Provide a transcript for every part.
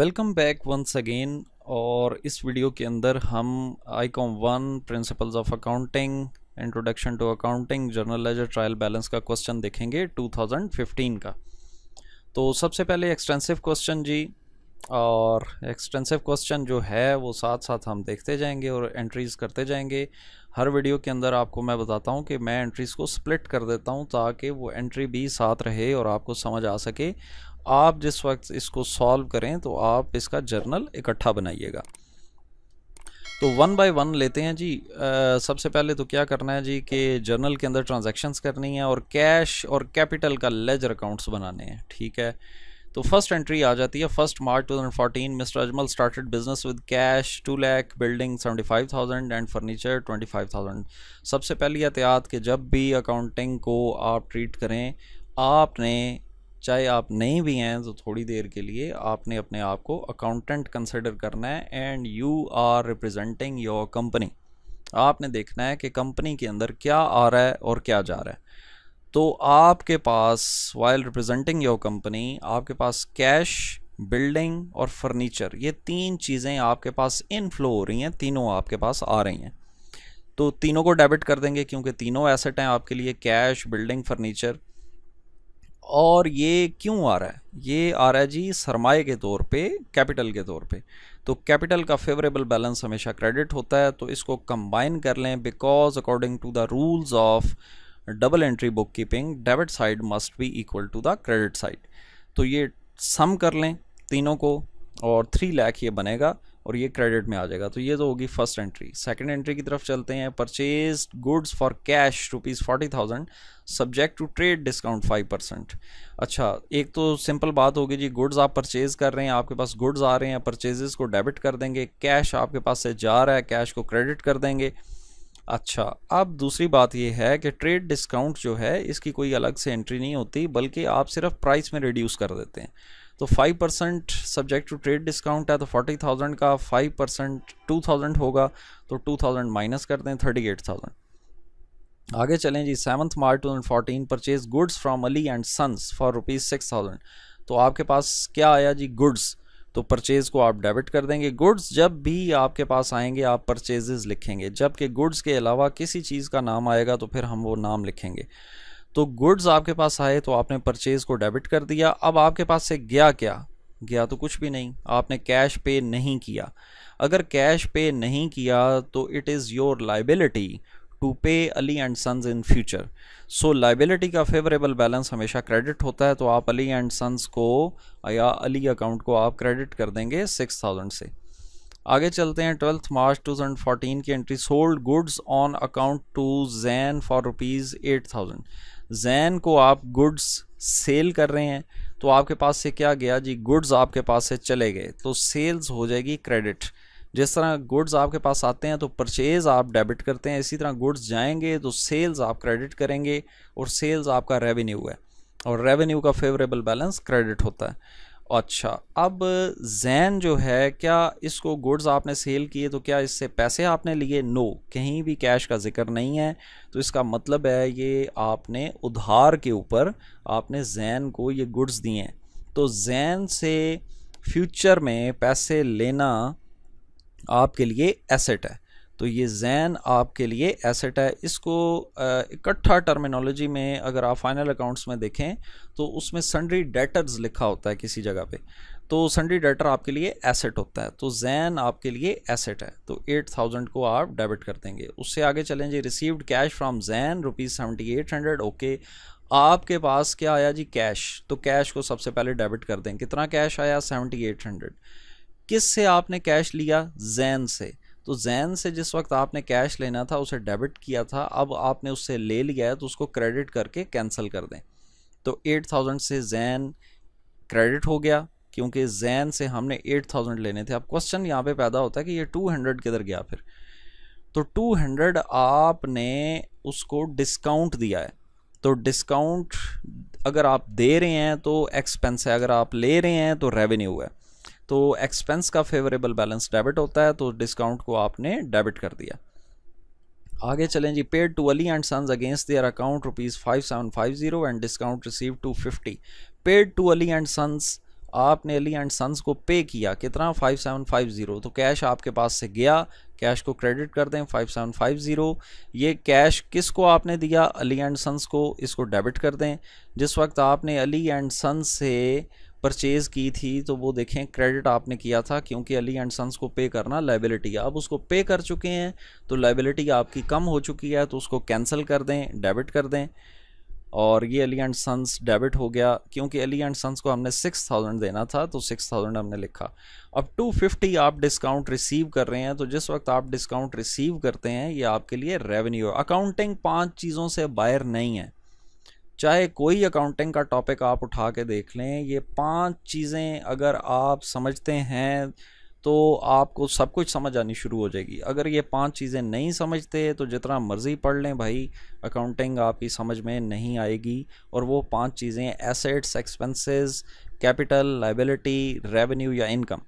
welcome back once again और इस video के अंदर हम I com one principles of accounting introduction to accounting journal ledger trial balance का क्वेश्चन देखेंगे 2015 का तो सबसे पहले एक्सटेंसिव क्वेश्चन जी और एक्सटेंसिव क्वेश्चन जो है वो साथ साथ हम देखते जाएंगे और एंट्रीज़ करते जाएंगे हर वीडियो के अंदर आपको मैं बताता हूँ कि मैं एंट्रीज़ को स्प्लिट कर देता हूँ ताकि वो एंट्री भी साथ रहे और आपको समझ आ सके आप जिस वक्त इसको सॉल्व करें तो आप इसका जर्नल इकट्ठा बनाइएगा तो वन बाय वन लेते हैं जी आ, सबसे पहले तो क्या करना है जी कि जर्नल के अंदर ट्रांजैक्शंस करनी है और कैश और कैपिटल का लेजर अकाउंट्स बनाने हैं ठीक है तो फर्स्ट एंट्री आ जाती है first March 2014 mister Ajmal started business with cash two lakh building 75,000 and furniture 25,000 सबसे पहली एहतियात कि जब भी अकाउंटिंग को आप ट्रीट करें आपने चाहे आप नहीं भी हैं तो थोड़ी देर के लिए आपने अपने आप को अकाउंटेंट कंसिडर करना है and you are representing your company आपने देखना है कि कंपनी के अंदर क्या आ रहा है और क्या जा रहा है तो आपके पास वाइल रिप्रेजेंटिंग योर कंपनी आपके पास कैश बिल्डिंग और फर्नीचर ये तीन चीज़ें आपके पास इनफ्लो हो रही हैं तीनों आपके पास आ रही हैं तो तीनों को डेबिट कर देंगे क्योंकि तीनों एसेट हैं आपके लिए कैश बिल्डिंग फर्नीचर और ये क्यों आ रहा है ये आ रहा है जी सरमाए के तौर पे कैपिटल के तौर पे तो कैपिटल का फेवरेबल बैलेंस हमेशा क्रेडिट होता है तो इसको कंबाइन कर लें because according to the rules of double entry book keeping debit side must be equal to the credit side तो ये सम कर लें तीनों को और थ्री लैख ये बनेगा और ये क्रेडिट में आ जाएगा तो ये तो होगी फर्स्ट एंट्री सेकंड एंट्री की तरफ चलते हैं purchase goods for cash rupees forty thousand subject to trade discount five percent अच्छा एक तो सिंपल बात होगी जी गुड्स आप परचेज़ कर रहे हैं आपके पास गुड्स आ रहे हैं परचेजेस को डेबिट कर देंगे कैश आपके पास से जा रहा है कैश को क्रेडिट कर देंगे अच्छा अब दूसरी बात यह है कि ट्रेड डिस्काउंट जो है इसकी कोई अलग से एंट्री नहीं होती बल्कि आप सिर्फ प्राइस में रिड्यूस कर देते हैं तो five percent subject to trade discount है तो फोर्टी थाउजेंड का फाइव परसेंट टू थाउजेंड होगा तो टू थाउजेंड माइनस कर दें थर्टी एट थाउजेंड आगे चलें जी seventh March two thousand fourteen purchase goods from Ali and sons for rupees six thousand तो आपके पास क्या आया जी गुड्स तो परचेज़ को आप डेबिट कर देंगे गुड्स जब भी आपके पास आएंगे आप परचेजेज़ लिखेंगे जबकि गुड्स के अलावा किसी चीज़ का नाम आएगा तो फिर हम वो नाम लिखेंगे तो गुड्स आपके पास आए तो आपने परचेज को डेबिट कर दिया अब आपके पास से गया क्या गया तो कुछ भी नहीं आपने कैश पे नहीं किया अगर कैश पे नहीं किया तो it is your liability to pay Ali and sons in future so liability का फेवरेबल बैलेंस हमेशा क्रेडिट होता है तो आप अली एंड सन्स को या अली अकाउंट को आप क्रेडिट कर देंगे सिक्स थाउजेंड से आगे चलते हैं twelfth March two thousand fourteen की entry sold goods on account to Jain for rupees eight thousand Jain को आप गुड्स सेल कर रहे हैं तो आपके पास से क्या गया जी गुड्स आपके पास से चले गए तो सेल्स हो जाएगी क्रेडिट जिस तरह गुड्स आपके पास आते हैं तो परचेज आप डेबिट करते हैं इसी तरह गुड्स जाएंगे तो सेल्स आप क्रेडिट करेंगे और सेल्स आपका रेवेन्यू है और रेवेन्यू का फेवरेबल बैलेंस क्रेडिट होता है अच्छा अब जैन जो है क्या इसको गुड्स आपने सेल किए तो क्या इससे पैसे आपने लिए नो कहीं भी कैश का जिक्र नहीं है तो इसका मतलब है ये आपने उधार के ऊपर आपने जैन को ये गुड्स दिए हैं तो जैन से फ्यूचर में पैसे लेना आपके लिए एसेट है तो ये जैन आपके लिए एसेट है इसको इकट्ठा टर्मिनोलॉजी में अगर आप फाइनल अकाउंट्स में देखें तो उसमें सन्ड्री डेटर्स लिखा होता है किसी जगह पे तो सन्ड्री डेटर आपके लिए एसेट होता है तो जैन आपके लिए एसेट है तो एट थाउजेंड को आप डेबिट कर देंगे उससे आगे चलें जी received cash from Jain rupees seventy eight hundred okay आपके पास क्या आया जी कैश तो कैश को सबसे पहले डेबिट कर दें कितना कैश आया सेवेंटी एट हंड्रेड किस से आपने कैश लिया जैन से तो जैन से जिस वक्त आपने कैश लेना था उसे डेबिट किया था अब आपने उससे ले लिया है तो उसको क्रेडिट करके कैंसिल कर दें तो 8000 से जैन क्रेडिट हो गया क्योंकि जैन से हमने 8000 लेने थे अब क्वेश्चन यहाँ पे पैदा होता है कि ये 200 किधर गया फिर तो 200 आपने उसको डिस्काउंट दिया है तो डिस्काउंट अगर आप दे रहे हैं तो एक्सपेंस है अगर आप ले रहे हैं तो रेवेन्यू है तो एक्सपेंस का फेवरेबल बैलेंस डेबिट होता है तो डिस्काउंट को आपने डेबिट कर दिया आगे चलें जी paid to Ali and sons against their account rupees five seven five zero and discount receive two fifty paid to Ali and sons आपने अली एंड सन्स को पे किया कितना फाइव सेवन फाइव ज़ीरो तो कैश आपके पास से गया कैश को क्रेडिट कर दें फाइव सेवन फाइव ज़ीरो ये कैश किस को आपने दिया अली एंड सन्स को इसको डेबिट कर दें जिस वक्त आपने अली एंड सन्स से परचेज़ की थी तो वो देखें क्रेडिट आपने किया था क्योंकि अली एंड सन्स को पे करना लाइबिलिटी आप उसको पे कर चुके हैं तो लाइबिलिटी आपकी कम हो चुकी है तो उसको कैंसिल कर दें डेबिट कर दें और ये अली एंड सन्स डेबिट हो गया क्योंकि अली एंड सन्स को हमने सिक्स थाउजेंड देना था तो सिक्स थाउजेंड हमने लिखा अब टू फिफ्टी आप डिस्काउंट रिसीव कर रहे हैं तो जिस वक्त आप डिस्काउंट रिसीव करते हैं ये आपके लिए रेवेन्यू अकाउंटिंग पांच चीज़ों से बाहर नहीं है चाहे कोई अकाउंटिंग का टॉपिक आप उठा के देख लें ये पांच चीज़ें अगर आप समझते हैं तो आपको सब कुछ समझ आनी शुरू हो जाएगी अगर ये पांच चीज़ें नहीं समझते तो जितना मर्ज़ी पढ़ लें भाई अकाउंटिंग आपकी समझ में नहीं आएगी और वो पांच चीज़ें assets expenses capital liability revenue या इनकम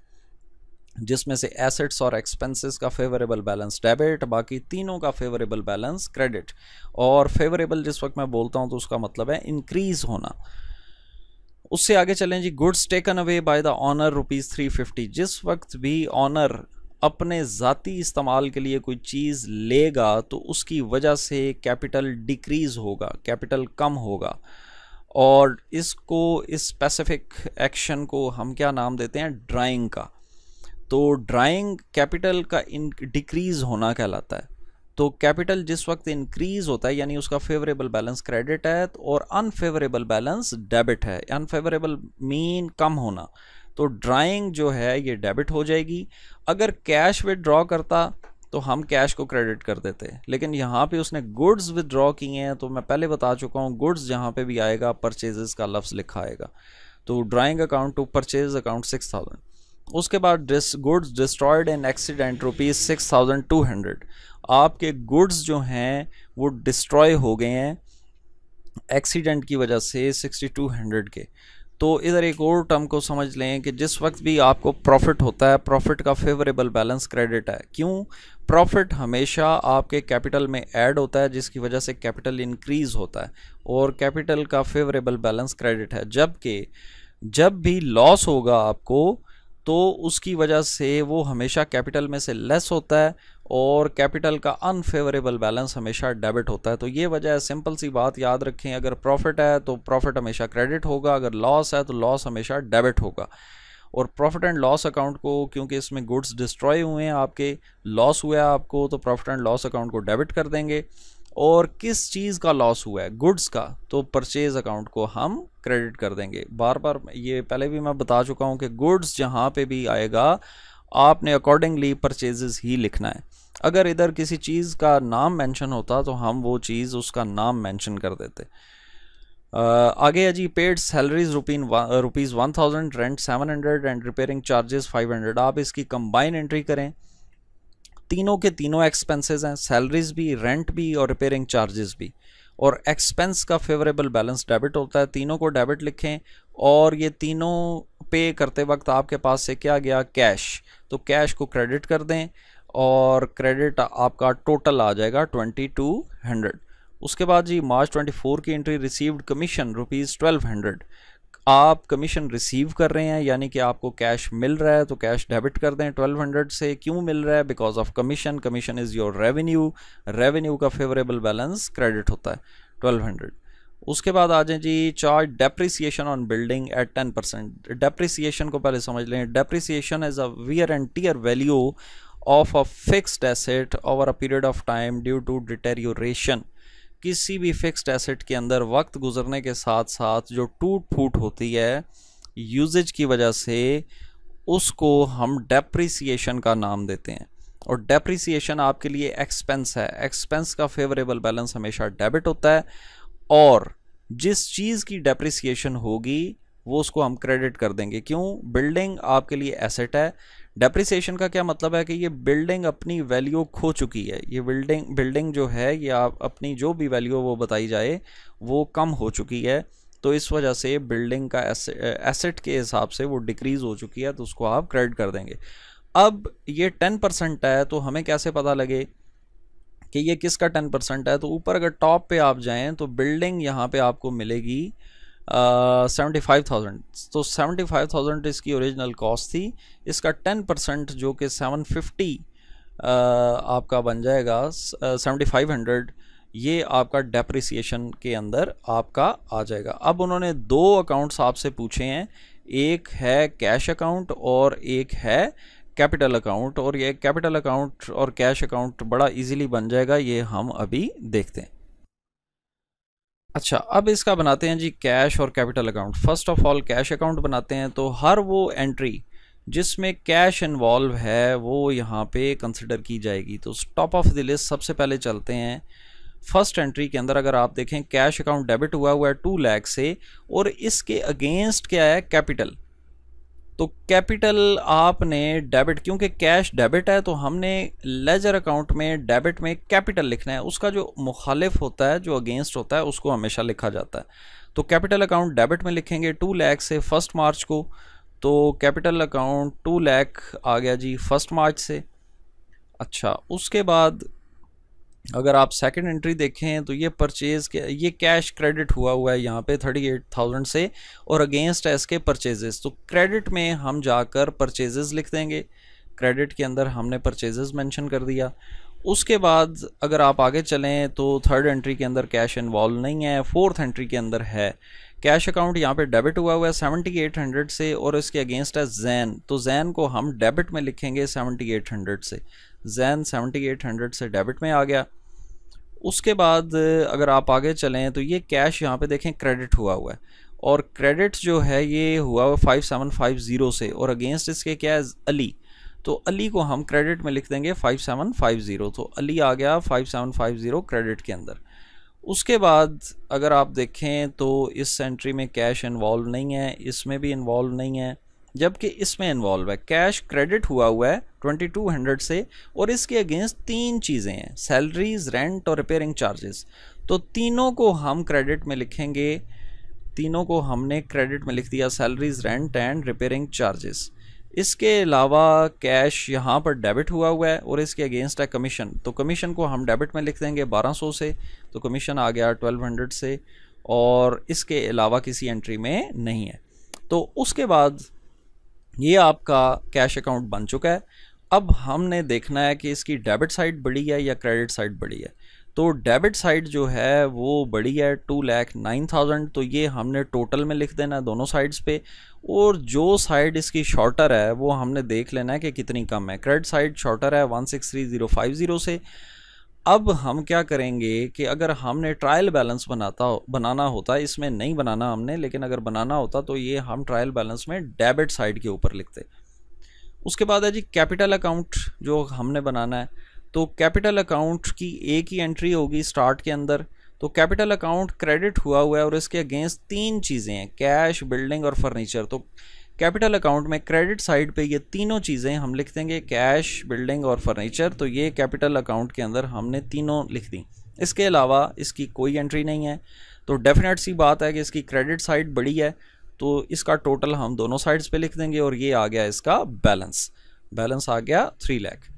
जिसमें से एसेट्स और एक्सपेंसेस का फेवरेबल बैलेंस डेबिट बाकी तीनों का फेवरेबल बैलेंस क्रेडिट और फेवरेबल जिस वक्त मैं बोलता हूं तो उसका मतलब है इंक्रीज होना उससे आगे चलें जी goods taken away by the owner rupees three fifty जिस वक्त भी ऑनर अपने ज़ाती इस्तेमाल के लिए कोई चीज़ लेगा तो उसकी वजह से कैपिटल डिक्रीज़ होगा कैपिटल कम होगा और इसको इस स्पेसिफिक एक्शन को हम क्या नाम देते हैं ड्राइंग का तो ड्राइंग कैपिटल का इन डिक्रीज होना कहलाता है तो कैपिटल जिस वक्त इंक्रीज होता है यानी उसका फेवरेबल बैलेंस क्रेडिट है तो और अनफेवरेबल बैलेंस डेबिट है अनफेवरेबल मीन कम होना तो ड्राइंग जो है ये डेबिट हो जाएगी अगर कैश विदड्रॉ करता तो हम कैश को क्रेडिट कर देते लेकिन यहाँ पे उसने गुड्स विदड्रॉ किए हैं तो मैं पहले बता चुका हूँ गुड्स जहाँ पे भी आएगा परचेजेस का लफ्ज़ लिखा आएगा तो drawing account to purchase account six thousand उसके बाद this goods destroyed in accident rupees six thousand two hundred आपके गुड्स जो हैं वो डिस्ट्रॉय हो गए हैं एक्सीडेंट की वजह से सिक्सटी टू हंड्रेड के तो इधर एक और टर्म को समझ लें कि जिस वक्त भी आपको प्रॉफिट होता है प्रॉफिट का फेवरेबल बैलेंस क्रेडिट है क्यों प्रॉफिट हमेशा आपके कैपिटल में ऐड होता है जिसकी वजह से कैपिटल इंक्रीज़ होता है और कैपिटल का फेवरेबल बैलेंस क्रेडिट है जबकि जब भी लॉस होगा आपको तो उसकी वजह से वो हमेशा कैपिटल में से लेस होता है और कैपिटल का अनफेवरेबल बैलेंस हमेशा डेबिट होता है तो ये वजह है सिंपल सी बात याद रखें अगर प्रॉफिट है तो प्रॉफिट हमेशा क्रेडिट होगा अगर लॉस है तो लॉस हमेशा डेबिट होगा और प्रॉफिट एंड लॉस अकाउंट को क्योंकि इसमें गुड्स डिस्ट्रॉय हुए हैं आपके लॉस हुआ है आपको तो प्रॉफिट एंड लॉस अकाउंट को डेबिट कर देंगे और किस चीज़ का लॉस हुआ है गुड्स का तो परचेज अकाउंट को हम क्रेडिट कर देंगे बार बार ये पहले भी मैं बता चुका हूँ कि गुड्स जहाँ पे भी आएगा आपने अकॉर्डिंगली परचेजेस ही लिखना है अगर इधर किसी चीज़ का नाम मेंशन होता तो हम वो चीज़ उसका नाम मेंशन कर देते आगे है जी paid salaries rupees rupees one thousand rent seven hundred and repairing charges five hundred आप इसकी कंबाइन एंट्री करें तीनों के तीनों एक्सपेंसेस हैं सैलरीज भी रेंट भी और रिपेयरिंग चार्जेस भी और एक्सपेंस का फेवरेबल बैलेंस डेबिट होता है तीनों को डेबिट लिखें और ये तीनों पे करते वक्त आपके पास से क्या गया कैश तो कैश को क्रेडिट कर दें और क्रेडिट आपका टोटल आ जाएगा ट्वेंटी टू हंड्रेड उसके बाद जी मार्च ट्वेंटी फोर की entry received commission rupees twelve hundred आप कमीशन रिसीव कर रहे हैं यानी कि आपको कैश मिल रहा है तो कैश डेबिट कर दें 1200 से क्यों मिल रहा है because of commission commission is your revenue revenue का फेवरेबल बैलेंस क्रेडिट होता है 1200 उसके बाद आ जाए जी charge depreciation on building at ten percent depreciation को पहले समझ लें depreciation is a wear and tear value of a fixed asset over a period of time due to deterioration किसी भी फिक्स्ड एसेट के अंदर वक्त गुजरने के साथ साथ जो टूट फूट होती है यूजेज की वजह से उसको हम डेप्रिसिएशन का नाम देते हैं और डेप्रिसिएशन आपके लिए एक्सपेंस है एक्सपेंस का फेवरेबल बैलेंस हमेशा डेबिट होता है और जिस चीज़ की डेप्रिसिएशन होगी वो उसको हम क्रेडिट कर देंगे क्यों बिल्डिंग आपके लिए एसेट है डेप्रिसिएशन का क्या मतलब है कि ये बिल्डिंग अपनी वैल्यू खो चुकी है ये बिल्डिंग बिल्डिंग जो है ये आप अपनी जो भी वैल्यू वो बताई जाए वो कम हो चुकी है तो इस वजह से बिल्डिंग का एसेट के हिसाब से वो डिक्रीज़ हो चुकी है तो उसको आप क्रेडिट कर देंगे अब ये टेन परसेंट है तो हमें कैसे पता लगे कि ये किसका टेन परसेंट है तो ऊपर अगर टॉप पे आप जाएं तो बिल्डिंग यहाँ पे आपको मिलेगी सेवेंटी फाइव थाउजेंड तो सेवेंटी फाइव थाउजेंड इसकी ओरिजिनल कॉस्ट थी इसका टेन परसेंट जो कि सेवन फिफ्टी uh, आपका बन जाएगा सेवेंटी फाइव हंड्रेड ये आपका डेप्रिसिएशन के अंदर आपका आ जाएगा अब उन्होंने दो अकाउंट्स आपसे पूछे हैं एक है कैश अकाउंट और एक है कैपिटल अकाउंट और ये कैपिटल अकाउंट और कैश अकाउंट बड़ा इजीली बन जाएगा ये हम अभी देखते हैं अच्छा अब इसका बनाते हैं जी कैश और capital account first of all cash account बनाते हैं तो हर वो एंट्री जिसमें कैश इन्वॉल्व है वो यहाँ पे कंसिडर की जाएगी तो टॉप ऑफ द लिस्ट सबसे पहले चलते हैं फर्स्ट एंट्री के अंदर अगर आप देखें कैश अकाउंट डेबिट हुआ हुआ है टू लैख से और इसके अगेंस्ट क्या है कैपिटल तो कैपिटल आपने डेबिट क्योंकि कैश डेबिट है तो हमने लेजर अकाउंट में डेबिट में कैपिटल लिखना है उसका जो मुखालिफ होता है जो अगेंस्ट होता है उसको हमेशा लिखा जाता है तो कैपिटल अकाउंट डेबिट में लिखेंगे टू लैख से फर्स्ट मार्च को तो कैपिटल अकाउंट टू लैख आ गया जी फर्स्ट मार्च से अच्छा उसके बाद अगर आप सेकंड एंट्री देखें तो ये परचेज ये कैश क्रेडिट हुआ हुआ है यहाँ पे 38,000 से और अगेंस्ट एस के परचेजेस तो क्रेडिट में हम जाकर परचेजेस लिख देंगे क्रेडिट के अंदर हमने परचेजेस मेंशन कर दिया उसके बाद अगर आप आगे चलें तो थर्ड एंट्री के अंदर कैश इन्वॉल्व नहीं है फोर्थ एंट्री के अंदर है कैश अकाउंट यहाँ पे डेबिट हुआ हुआ है सेवेंटी एट हंड्रेड से और इसके अगेंस्ट है जैन तो जैन को हम डेबिट में लिखेंगे सेवेंटी एट हंड्रेड से जैन एट हंड्रेड से डेबिट में आ गया उसके बाद अगर आप आगे चलें तो ये कैश यहाँ पे देखें क्रेडिट हुआ हुआ है और क्रेडिट जो है ये हुआ हुआ फाइव सेवन फाइव ज़ीरो से और अगेंस्ट इसके क्या है अली तो अली को हम क्रेडिट में लिख देंगे फाइव सेवन फाइव ज़ीरो तो अली आ गया five seven five zero credit के अंदर उसके बाद अगर आप देखें तो इस सेंट्री में कैश इन्वॉल्व नहीं है इसमें भी इन्वॉल्व नहीं है जबकि इसमें इन्वॉल्व है कैश क्रेडिट हुआ हुआ है 2200 से और इसके अगेंस्ट तीन चीज़ें हैं सैलरीज रेंट और रिपेयरिंग चार्जेस तो तीनों को हम क्रेडिट में लिखेंगे तीनों को हमने क्रेडिट में लिख दिया salaries rent and repairing charges इसके अलावा कैश यहाँ पर डेबिट हुआ हुआ है और इसके अगेंस्ट है कमीशन तो कमीशन को हम डेबिट में लिख देंगे 1200 से तो कमीशन आ गया 1200 से और इसके अलावा किसी एंट्री में नहीं है तो उसके बाद ये आपका कैश अकाउंट बन चुका है अब हमने देखना है कि इसकी डेबिट साइड बड़ी है या क्रेडिट साइड बड़ी है तो डेबिट साइड जो है वो बड़ी है टू लैख नाइन थाउजेंड तो ये हमने टोटल में लिख देना है दोनों साइड्स पे और जो साइड इसकी शॉर्टर है वो हमने देख लेना है कि कितनी कम है क्रेडिट साइड शॉर्टर है one six three zero five zero से अब हम क्या करेंगे कि अगर हमने ट्रायल बैलेंस बनाता बनाना होता इसमें नहीं बनाना हमने लेकिन अगर बनाना होता तो ये हम ट्रायल बैलेंस में डेबिट साइड के ऊपर लिखते उसके बाद है जी कैपिटल अकाउंट जो हमने बनाना है तो कैपिटल अकाउंट की एक ही एंट्री होगी स्टार्ट के अंदर तो कैपिटल अकाउंट क्रेडिट हुआ हुआ है और इसके अगेंस्ट तीन चीज़ें हैं कैश बिल्डिंग और फर्नीचर तो कैपिटल अकाउंट में क्रेडिट साइड पे ये तीनों चीज़ें हम लिख देंगे कैश बिल्डिंग और फर्नीचर तो ये कैपिटल अकाउंट के अंदर हमने तीनों लिख दी इसके अलावा इसकी कोई एंट्री नहीं है तो डेफिनेट सी बात है कि इसकी क्रेडिट साइड बड़ी है तो इसका टोटल हम दोनों साइड्स पे लिख देंगे और ये आ गया इसका बैलेंस बैलेंस आ गया थ्री लैख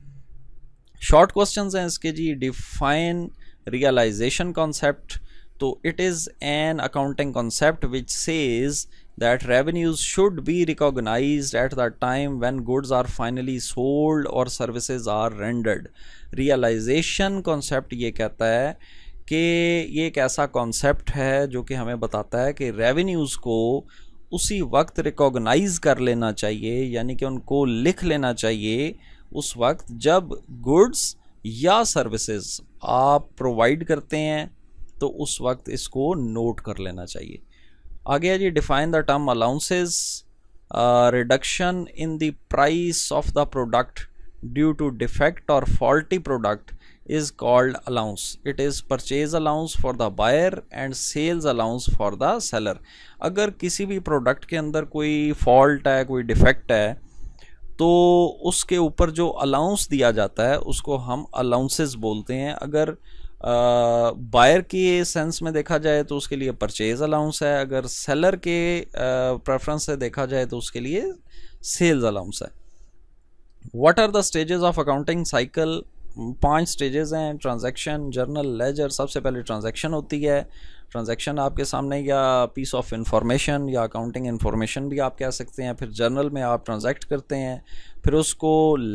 शॉर्ट क्वेश्चन हैं इसके जी डिफाइन रियलाइजेशन कॉन्सेप्ट तो it is an accounting concept which says that revenues should be recognized at the time when goods are finally sold or services are rendered realization concept ये कहता है कि ये एक ऐसा कॉन्सेप्ट है जो कि हमें बताता है कि रेवेन्यूज़ को उसी वक्त रिकॉग्नाइज कर लेना चाहिए यानी कि उनको लिख लेना चाहिए उस वक्त जब गुड्स या सर्विसेज आप प्रोवाइड करते हैं तो उस वक्त इसको नोट कर लेना चाहिए आ गया जी define the term allowances reduction in the price of the product due to defect और faulty product is called allowance it is purchase allowance for the buyer and sales allowance for the seller अगर किसी भी product के अंदर कोई fault है कोई defect है तो उसके ऊपर जो अलाउंस दिया जाता है उसको हम अलाउंसेज बोलते हैं अगर बायर के सेंस में देखा जाए तो उसके लिए परचेज अलाउंस है अगर सेलर के प्रेफरेंस से देखा जाए तो उसके लिए सेल्स अलाउंस है what are the stages of accounting cycle पांच स्टेजेस हैं ट्रांजैक्शन जर्नल लेजर सबसे पहले ट्रांजैक्शन होती है ट्रांजैक्शन आपके सामने या पीस ऑफ इंफॉर्मेशन या अकाउंटिंग इन्फॉर्मेशन भी आप कह सकते हैं फिर जर्नल में आप ट्रांजैक्ट करते हैं फिर उसको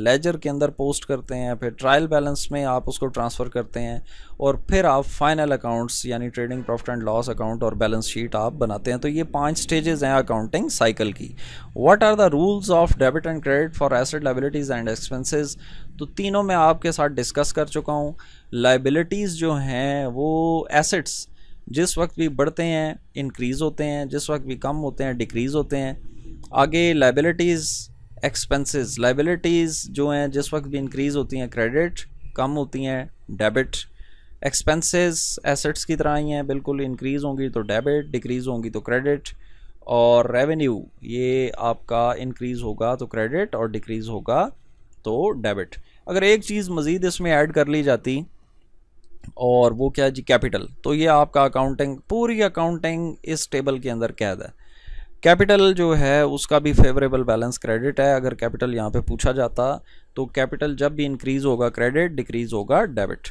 लेजर के अंदर पोस्ट करते हैं फिर ट्रायल बैलेंस में आप उसको ट्रांसफ़र करते हैं और फिर आप फाइनल अकाउंट्स यानी trading profit and loss account और बैलेंस शीट आप बनाते हैं तो ये पांच स्टेजेस हैं अकाउंटिंग साइकिल की what are the rules of debit and credit for asset liabilities and expenses तो तीनों मैं आपके साथ डिस्कस कर चुका हूँ लाइबिलिटीज़ जो हैं वो एसेट्स जिस वक्त भी बढ़ते हैं इंक्रीज़ होते हैं जिस वक्त भी कम होते हैं डिक्रीज़ होते हैं आगे लाइबिलिटीज़ एक्सपेंसेस लाइबिलिटीज़ जो हैं जिस वक्त भी इंक्रीज़ होती हैं क्रेडिट कम होती हैं डेबिट एक्सपेंसेस एसेट्स की तरह ही हैं बिल्कुल इंक्रीज़ होंगी तो डेबिट डिक्रीज़ होंगी तो क्रेडिट और रेवेन्यू ये आपका इंक्रीज़ होगा तो क्रेडिट और डिक्रीज़ होगा तो डेबिट अगर एक चीज़ मज़ीद इसमें ऐड कर ली जाती और वो क्या है जी कैपिटल तो ये आपका अकाउंटिंग पूरी अकाउंटिंग इस टेबल के अंदर कैद है कैपिटल जो है उसका भी फेवरेबल बैलेंस क्रेडिट है अगर कैपिटल यहाँ पे पूछा जाता तो कैपिटल जब भी इंक्रीज़ होगा क्रेडिट डिक्रीज़ होगा डेबिट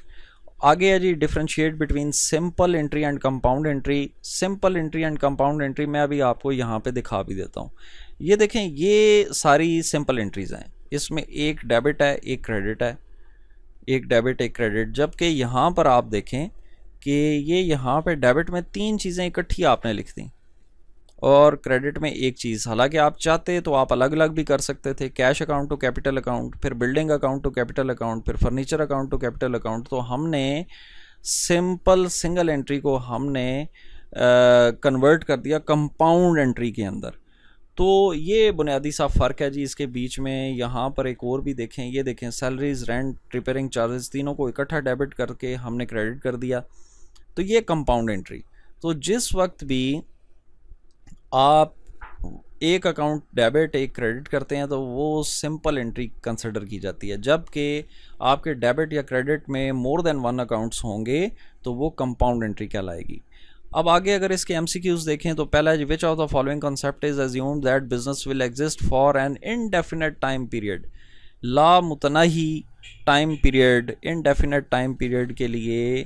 आगे है जी differentiate between simple entry and compound entry simple entry and compound entry मैं अभी आपको यहाँ पे दिखा भी देता हूँ ये देखें ये सारी सिंपल एंट्रीज़ हैं इसमें एक डेबिट है एक क्रेडिट है एक डेबिट एक क्रेडिट जबकि यहाँ पर आप देखें कि ये यहाँ पर डेबिट में तीन चीज़ें इकट्ठी आपने लिख दी और क्रेडिट में एक चीज़ हालांकि आप चाहते तो आप अलग अलग भी कर सकते थे cash account to capital account फिर building account to capital account फिर furniture account to capital account तो हमने सिंपल सिंगल एंट्री को हमने कन्वर्ट uh, कर दिया कंपाउंड एंट्री के अंदर तो ये बुनियादी सा फ़र्क है जी इसके बीच में यहाँ पर एक और भी देखें ये देखें सैलरीज रेंट रिपेयरिंग चार्जेस तीनों को इकट्ठा डेबिट करके हमने क्रेडिट कर दिया तो ये कंपाउंड एंट्री तो जिस वक्त भी आप एक अकाउंट डेबिट एक क्रेडिट करते हैं तो वो सिंपल एंट्री कंसिडर की जाती है जबकि आपके डेबिट या क्रेडिट में मोर देन वन अकाउंट्स होंगे तो वो कंपाउंड एंट्री कहलाएगी अब आगे अगर इसके एम देखें तो पहला which of the following concept is assume that business will exist for an indefinite time period ला मुतनाही time period indefinite time period के लिए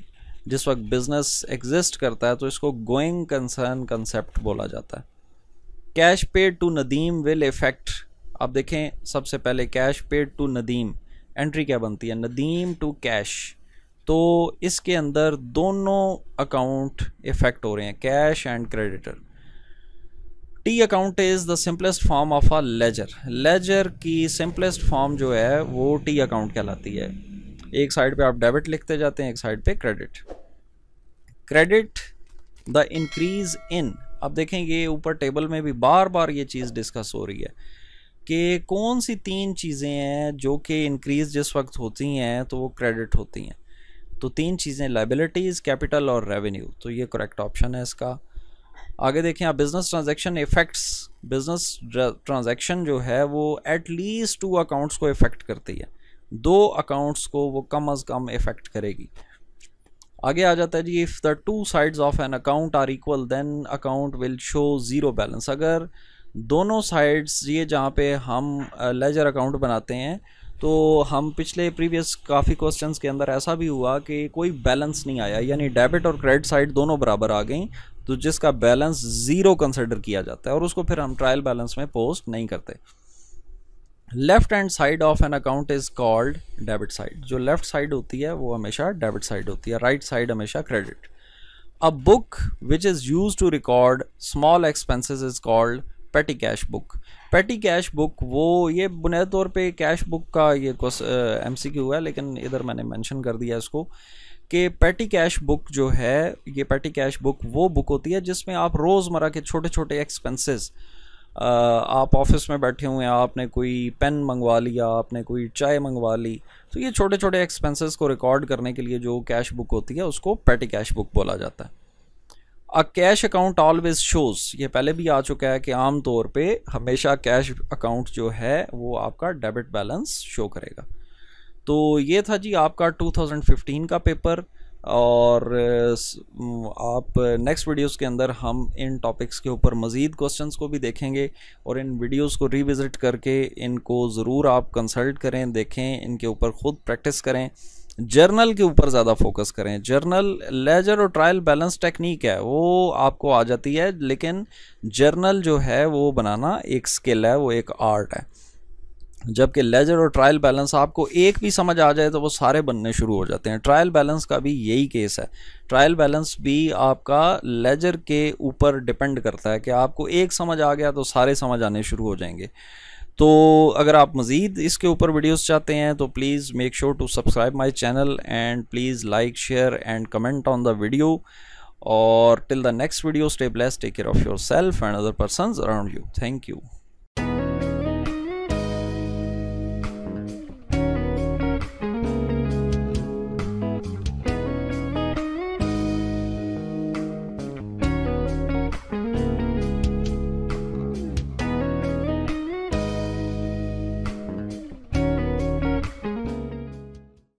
जिस वक्त बिजनेस एग्जिस्ट करता है तो इसको गोइंग कंसर्न कंसेप्ट बोला जाता है cash paid to Nadeem will effect आप देखें सबसे पहले cash paid to Nadeem entry क्या बनती है नदीम टू कैश तो इसके अंदर दोनों अकाउंट इफेक्ट हो रहे हैं cash and creditor T account is the simplest form of a ledger ledger की सिंपलेस्ट फॉर्म जो है वो टी अकाउंट कहलाती है एक साइड पे आप डेबिट लिखते जाते हैं एक साइड पे credit credit the increase in अब देखें ये ऊपर टेबल में भी बार बार ये चीज़ डिस्कस हो रही है कि कौन सी तीन चीज़ें हैं जो कि इंक्रीज जिस वक्त होती हैं तो वो क्रेडिट होती हैं तो तीन चीज़ें लाइबिलिटीज़ कैपिटल और रेवेन्यू तो ये करेक्ट ऑप्शन है इसका आगे देखें आप business transaction effects business transaction जो है वो एट लीस्ट टू अकाउंट्स को इफ़ेक्ट करती है दो अकाउंट्स को वो कम अज़ कम इफ़ेक्ट करेगी आगे आ जाता है जी if the two sides of an account are equal then account will show zero balance अगर दोनों साइड्स ये जहाँ पे हम लेजर uh, अकाउंट बनाते हैं तो हम पिछले प्रीवियस काफ़ी क्वेश्चंस के अंदर ऐसा भी हुआ कि कोई बैलेंस नहीं आया यानी डेबिट और क्रेडिट साइड दोनों बराबर आ गई तो जिसका बैलेंस ज़ीरो कंसिडर किया जाता है और उसको फिर हम ट्रायल बैलेंस में पोस्ट नहीं करते left hand side of an account is called debit side जो लेफ्ट साइड होती है वो हमेशा डेबिट साइड होती है राइट right साइड हमेशा credit a book which is use to record small expenses is called petty cash book petty cash book वो ये बुनियादी तौर पे कैश बुक का ये एम सी क्यू है लेकिन इधर मैंने मेंशन कर दिया इसको कि पेटी कैश बुक जो है ये पेटी कैश बुक वो बुक होती है जिसमें आप रोज़मर्रा के छोटे छोटे एक्सपेंसेस आप ऑफिस में बैठे हुए हैं आपने कोई पेन मंगवा लिया आपने कोई चाय मंगवा ली तो ये छोटे छोटे एक्सपेंसेस को रिकॉर्ड करने के लिए जो कैश बुक होती है उसको पेटी कैश बुक बोला जाता है a cash account always shows ये पहले भी आ चुका है कि आम तौर पे हमेशा कैश अकाउंट जो है वो आपका डेबिट बैलेंस शो करेगा तो ये था जी आपका 2015 का पेपर और आप नेक्स्ट वीडियोस के अंदर हम इन टॉपिक्स के ऊपर मज़ीद क्वेश्चंस को भी देखेंगे और इन वीडियोस को रिविज़िट करके इनको ज़रूर आप कंसल्ट करें देखें इनके ऊपर ख़ुद प्रैक्टिस करें जर्नल के ऊपर ज़्यादा फोकस करें जर्नल लेजर और ट्रायल बैलेंस टेक्निक है वो आपको आ जाती है लेकिन जर्नल जो है वो बनाना एक स्किल है वो एक आर्ट है जबकि लेजर और ट्रायल बैलेंस आपको एक भी समझ आ जाए तो वो सारे बनने शुरू हो जाते हैं ट्रायल बैलेंस का भी यही केस है ट्रायल बैलेंस भी आपका लेजर के ऊपर डिपेंड करता है कि आपको एक समझ आ गया तो सारे समझ आने शुरू हो जाएंगे तो अगर आप मज़ीद इसके ऊपर वीडियोस चाहते हैं तो please make sure to subscribe my channel and please like share and comment on the video और till the next video stay blessed take care of yourself and other person around you thank you